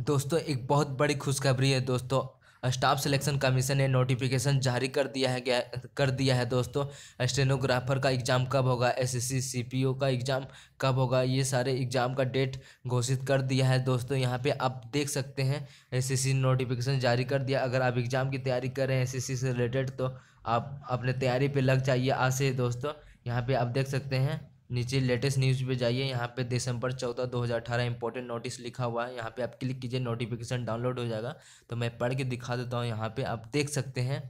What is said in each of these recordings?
दोस्तों एक बहुत बड़ी खुशखबरी है दोस्तों स्टाफ सिलेक्शन कमीशन ने नोटिफिकेशन जारी कर दिया है गया कर दिया है दोस्तों स्टेनोग्राफर का एग्ज़ाम कब होगा एसएससी सीपीओ का एग्ज़ाम कब होगा ये सारे एग्ज़ाम का डेट घोषित कर दिया है दोस्तों यहाँ पे आप देख सकते हैं एसएससी नोटिफिकेशन जारी कर दिया अगर आप एग्ज़ाम की तैयारी कर रहे हैं एस से रिलेटेड तो आप अपने तैयारी पर लग जाइए आज से दोस्तों यहाँ पर आप देख सकते हैं नीचे लेटेस्ट न्यूज़ पे जाइए यहाँ पे दिसंबर चौदह दो हज़ार अठारह इंपॉर्टेंट नोटिस लिखा हुआ है यहाँ पे आप क्लिक कीजिए नोटिफिकेशन डाउनलोड हो जाएगा तो मैं पढ़ के दिखा देता हूँ यहाँ पे आप देख सकते हैं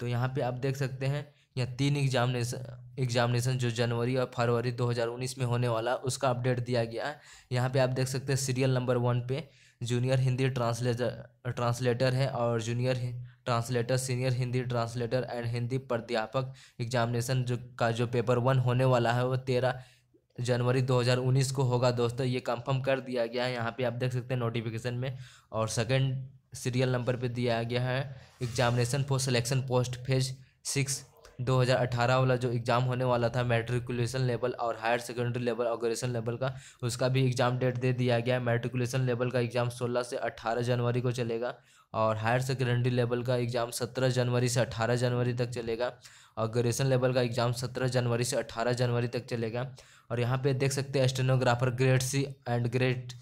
तो यहाँ पे आप देख सकते हैं यहाँ तीन एग्जामिनेशन एग्जामिनेशन जो जनवरी और फरवरी दो में होने वाला उसका अपडेट दिया गया है यहाँ पर आप देख सकते हैं सीरियल नंबर वन पे जूनियर हिंदी ट्रांसलेटर ट्रांसलेटर है और junior translator senior Hindi translator and Hindi प्राध्यापक एग्जामिनेशन जो का जो पेपर वन होने वाला है वो तेरह जनवरी 2019 को होगा दोस्तों ये कंफर्म कर दिया गया है यहाँ पे आप देख सकते हैं नोटिफिकेशन में और सेकंड सीरियल नंबर पे दिया गया है examination for selection post phase six 2018 वाला जो एग्ज़ाम होने वाला था मेट्रिकुलेशन लेवल और हायर सेकेंडरी लेवल और ग्रेजुएशन लेवल का उसका भी एग्ज़ाम डेट दे दिया गया है मेट्रिकुलेशन लेवल का एग्ज़ाम 16 से 18 जनवरी को चलेगा और हायर सेकेंडरी लेवल का एग्ज़ाम 17 जनवरी से 18 जनवरी तक चलेगा और ग्रेजुएशन लेवल का एग्ज़ाम सत्रह जनवरी से अट्ठारह जनवरी तक चलेगा और यहाँ पर देख सकते हैं stenographer grade C and grade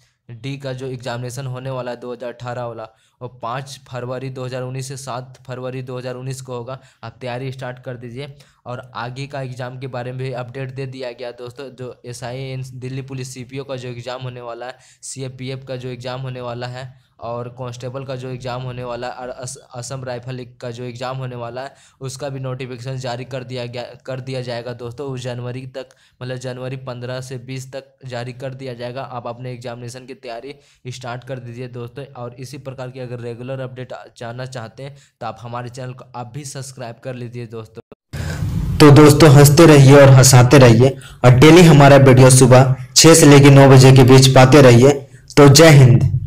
D का जो एग्जामिनेशन होने वाला है अठारह वाला वो पाँच फरवरी 2019 से सात फरवरी 2019 को होगा आप तैयारी स्टार्ट कर दीजिए और आगे का एग्ज़ाम के बारे में भी अपडेट दे दिया गया दोस्तों जो S I Delhi police C का जो एग्ज़ाम होने वाला है सी का जो एग्ज़ाम होने वाला है और कांस्टेबल का जो एग्ज़ाम होने वाला है और अस, असम राइफल का जो एग्ज़ाम होने वाला है उसका भी नोटिफिकेशन जारी कर दिया गया कर दिया जाएगा दोस्तों उस जनवरी तक मतलब जनवरी पंद्रह से बीस तक जारी कर दिया जाएगा आप अपने एग्जामिनेशन की तैयारी स्टार्ट कर दीजिए दोस्तों और इसी प्रकार की अगर रेगुलर अपडेट जानना चाहते हैं तो आप हमारे चैनल को आप भी सब्सक्राइब कर लीजिए दोस्तों तो दोस्तों हंसते रहिए और हंसाते रहिए और डेली हमारा वीडियो सुबह छः से लेकर नौ बजे के बीच पाते रहिए तो जय हिंद